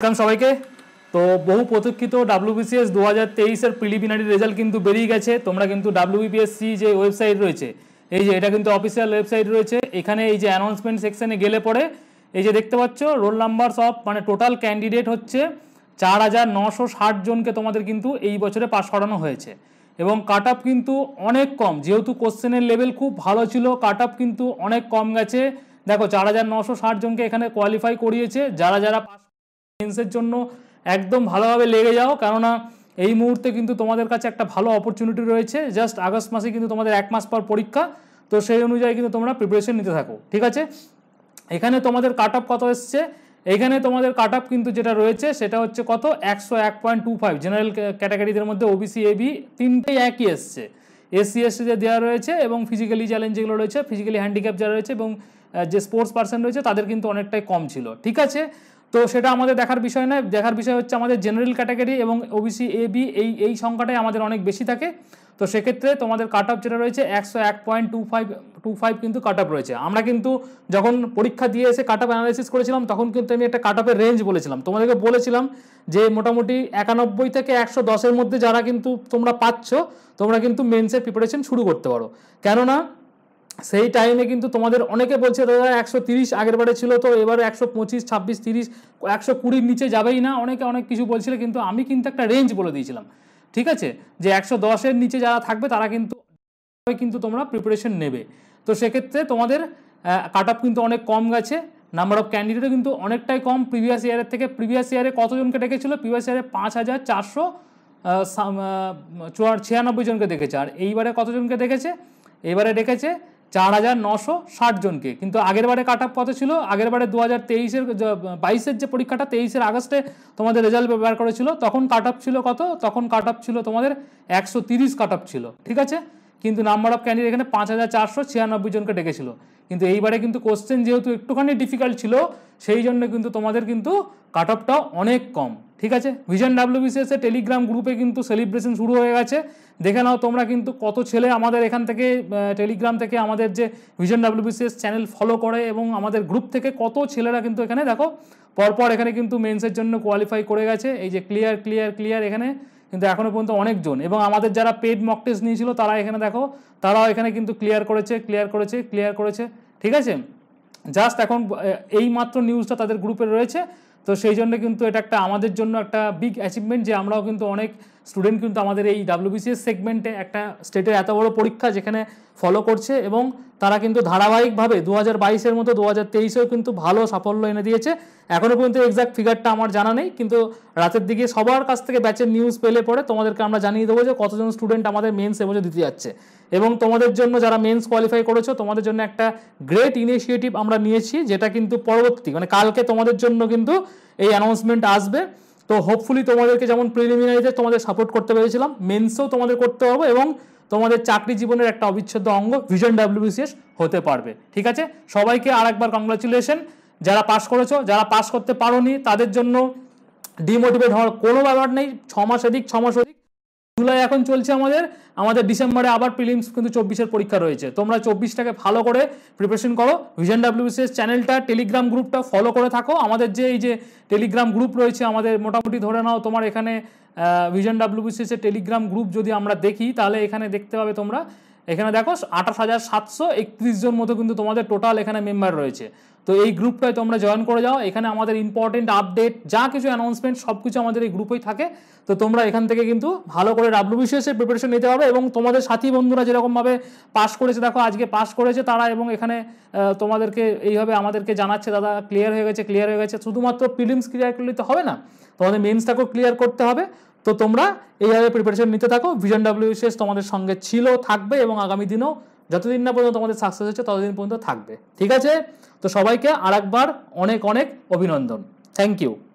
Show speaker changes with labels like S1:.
S1: welcome সবাইকে তো বহু প্রতীক্ষিত ডাব্লিউবিসিএস দু হাজার তেইশের প্রিলিমিনারি রেজাল্ট কিন্তু বেরিয়ে গেছে তোমরা কিন্তু ডাব্লিউবিপিএসসি যে ওয়েবসাইট রয়েছে এই যে এটা কিন্তু অফিসিয়াল ওয়েবসাইট রয়েছে এখানে এই যে অ্যানাউন্সমেন্ট সেকশনে গেলে পরে এই যে দেখতে পাচ্ছ রোল নাম্বার সব মানে টোটাল ক্যান্ডিডেট হচ্ছে চার হাজার নশো ষাট জনকে তোমাদের কিন্তু এই বছরে পাশ করানো হয়েছে এবং কাট আপ কিন্তু অনেক কম যেহেতু কোশ্চেনের লেভেল খুব ভালো ছিল কাট আপ কিন্তু অনেক কম গেছে দেখো চার হাজার নশো ষাট জনকে এখানে কোয়ালিফাই করিয়েছে যারা যারা পাশ মেন্সের জন্য একদম ভালোভাবে লেগে যাও কেননা এই মুহূর্তে কিন্তু তোমাদের কাছে একটা ভালো অপরচুনিটি রয়েছে জাস্ট আগস্ট মাসে কিন্তু তোমাদের এক মাস পর পরীক্ষা তো সেই অনুযায়ী কিন্তু তোমরা প্রিপারেশন নিতে থাকো ঠিক আছে এখানে তোমাদের কাট অফ কত এসছে এখানে তোমাদের কাট অফ কিন্তু যেটা রয়েছে সেটা হচ্ছে কত একশো এক পয়েন্ট টু ফাইভ জেনারেল ক্যাটাগরিদের মধ্যে ওবিসি এবি তিনটেই একই এসছে এসসি এসসি যে দেওয়া রয়েছে এবং ফিজিক্যালি চ্যালেঞ্জ যেগুলো রয়েছে ফিজিক্যালি হ্যান্ডিক্যাপ যারা রয়েছে এবং যে স্পোর্টস পার্সন রয়েছে তাদের কিন্তু অনেকটাই কম ছিল ঠিক আছে তো সেটা আমাদের দেখার বিষয় নয় দেখার বিষয় হচ্ছে আমাদের জেনারেল ক্যাটাগরি এবং ওবিসি এ বি এই এই সংখ্যাটাই আমাদের অনেক বেশি থাকে তো সেক্ষেত্রে তোমাদের কাট অফ যেটা রয়েছে একশো এক point two five two five কিন্তু কাট অফ রয়েছে আমরা কিন্তু যখন পরীক্ষা দিয়ে এসে কাট অফ অ্যানালাইসিস করেছিলাম তখন কিন্তু আমি একটা কাট অফের রেঞ্জ বলেছিলাম তোমাদেরকে বলেছিলাম যে মোটামুটি একানব্বই থেকে একশো দশের মধ্যে যারা কিন্তু তোমরা পাচ্ছ তোমরা কিন্তু মেন্সের প্রিপারেশন শুরু করতে পারো কেননা সেই টাইমে কিন্তু তোমাদের অনেকে বলছে দাদা একশো তিরিশ আগের বারে ছিল তো এবারে একশো পঁচিশ ছাব্বিশ তিরিশ একশো কুড়ির নিচে যাবেই না অনেকে অনেক কিছু বলছিল কিন্তু আমি কিন্তু একটা রেঞ্জ বলে দিয়েছিলাম ঠিক আছে যে একশো দশের নিচে যারা থাকবে তারা কিন্তু কিন্তু তোমরা প্রিপারেশন নেবে তো সেক্ষেত্রে তোমাদের কাট অফ কিন্তু অনেক কম গেছে নাম্বার অফ ক্যান্ডিডেটও কিন্তু অনেকটাই কম প্রিভিয়াস ইয়ারের থেকে প্রিভিয়াস ইয়ারে কতজনকে ডেকেছিল প্রিভিয়াস ইয়ারে পাঁচ হাজার চারশো চুয়া ছিয়ানব্বই জনকে দেখেছে আর এইবারে কতজনকে দেখেছে এবারে ডেকেছে চার হাজার নশো ষাট জনকে কিন্তু আগের বারে কাট আপ কত ছিল আগের বারে দু হাজার তেইশের বাইশের যে পরীক্ষাটা তেইশের আগস্টে তোমাদের রেজাল্ট ব্যবহার করেছিল তখন কাট আপ ছিল কত তখন কাট আপ ছিল তোমাদের একশো তিরিশ কাট আপ ছিল ঠিক আছে কিন্তু নাম্বার অফ ক্যান্ডিডেট এখানে পাঁচ হাজার চারশো ছিয়ানব্বই জনকে ডেকেছিল কিন্তু এইবারে কিন্তু কোশ্চেন যেহেতু একটুখানি ডিফিকাল্ট ছিল সেই জন্য কিন্তু তোমাদের কিন্তু কাট অফটা অনেক কম ঠিক আছে ভিজন ডাব্লিউবিসিএস এর টেলিগ্রাম গ্রুপে কিন্তু সেলিব্রেশন শুরু হয়ে গেছে দেখে নাও তোমরা কিন্তু কত ছেলে আমাদের এখান থেকে টেলিগ্রাম থেকে আমাদের যে ভিশন ডাব্লিউবিসিএস চ্যানেল ফলো করে এবং আমাদের গ্রুপ থেকে কত ছেলেরা কিন্তু এখানে দেখো পরপর এখানে কিন্তু মেন্সের জন্য কোয়ালিফাই করে গেছে এই যে ক্লিয়ার ক্লিয়ার ক্লিয়ার এখানে কিন্তু এখনও পর্যন্ত অনেকজন এবং আমাদের যারা পেড মক টেস্ট নিয়েছিল তারা এখানে দেখো তারাও এখানে কিন্তু ক্লিয়ার করেছে ক্লিয়ার করেছে ক্লিয়ার করেছে ঠিক আছে জাস্ট এখন এই মাত্র নিউজটা তাদের গ্রুপে রয়েছে তো সেই জন্য কিন্তু এটা একটা আমাদের জন্য একটা বিগ অ্যাচিভমেন্ট যে আমরাও কিন্তু অনেক স্টুডেন্ট কিন্তু আমাদের এই ডাব্লিউবিসিএস সেগমেন্টে একটা স্টেটের এত বড় পরীক্ষা যেখানে ফলো করছে এবং তারা কিন্তু ধারাবাহিকভাবে দু হাজার বাইশের মতো দু হাজার তেইশেও কিন্তু ভালো সাফল্য এনে দিয়েছে এখনও পর্যন্ত এক্স্যাক্ট ফিগারটা আমার জানা নেই কিন্তু রাতের দিকে সবার কাছ থেকে ব্যাচের নিউজ পেলে পরে তোমাদেরকে আমরা জানিয়ে দেবো যে কতজন স্টুডেন্ট আমাদের মেন্স এবছর দিতে যাচ্ছে এবং তোমাদের জন্য যারা মেন্স কোয়ালিফাই করেছো তোমাদের জন্য একটা গ্রেট ইনিশিয়েটিভ আমরা নিয়েছি যেটা কিন্তু পরবর্তী মানে কালকে তোমাদের জন্য কিন্তু এই অ্যানাউন্সমেন্ট আসবে তো হোপফুলি তোমাদেরকে যেমন প্রিলিমিনারিতে তোমাদের সাপোর্ট করতে পেরেছিলাম মেন্সও তোমাদের করতে হবে এবং তোমাদের চাকরি জীবনের একটা অবিচ্ছেদ্য অঙ্গ ভিশন ডাব্লিউবিসিএস হতে পারবে ঠিক আছে সবাইকে আর একবার কংগ্রাচুলেশন যারা পাস করেছো যারা পাস করতে পারোনি তাদের জন্য ডিমোটিভেট হওয়ার কোনো ব্যাপার নেই ছ মাস এদিক ছ মাস ওদিক জুলাই এখন চলছে আমাদের আমাদের ডিসেম্বরে আবার প্রিলিমস কিন্তু চব্বিশের পরীক্ষা রয়েছে তোমরা চব্বিশটাকে ভালো করে প্রিপারেশন করো ভিজন ডাব্লিউবিসিএস চ্যানেলটা টেলিগ্রাম গ্রুপটা ফলো করে থাকো আমাদের যে এই যে টেলিগ্রাম গ্রুপ রয়েছে আমাদের মোটামুটি ধরে নাও তোমার এখানে ডাব্লিউবিসিএস এর টেলিগ্রাম গ্রুপ যদি আমরা দেখি তাহলে এখানে দেখতে পাবে তোমরা এখানে দেখো আঠাশ হাজার সাতশো একত্রিশ জন মতো কিন্তু তোমাদের টোটাল এখানে মেম্বার রয়েছে তো এই গ্রুপটায় তোমরা জয়েন করে যাও এখানে আমাদের ইম্পর্টেন্ট আপডেট যা কিছু অ্যানাউন্সমেন্ট সব কিছু আমাদের এই গ্রুপেই থাকে তো তোমরা এখান থেকে কিন্তু ভালো করে ডাব্লু ডাব্লিউবিসিএসের প্রিপারেশন নিতে পারবে এবং তোমাদের সাথী বন্ধুরা যেরকমভাবে পাস করেছে দেখো আজকে পাস করেছে তারা এবং এখানে তোমাদেরকে এইভাবে আমাদেরকে জানাচ্ছে দাদা ক্লিয়ার হয়ে গেছে ক্লিয়ার হয়ে গেছে শুধুমাত্র ফিলিমস ক্লিয়ার করলে তো হবে না তোমাদের মেন্সটাকেও ক্লিয়ার করতে হবে তো তোমরা এইভাবে প্রিপারেশন নিতে থাকো ভিজন ডাব্লিউএসএস তোমাদের সঙ্গে ছিল থাকবে এবং আগামী দিনও যতদিন না পর্যন্ত তোমাদের সাকসেস হচ্ছে ততদিন পর্যন্ত থাকবে ঠিক আছে তো সবাইকে আরেকবার অনেক অনেক অভিনন্দন থ্যাংক ইউ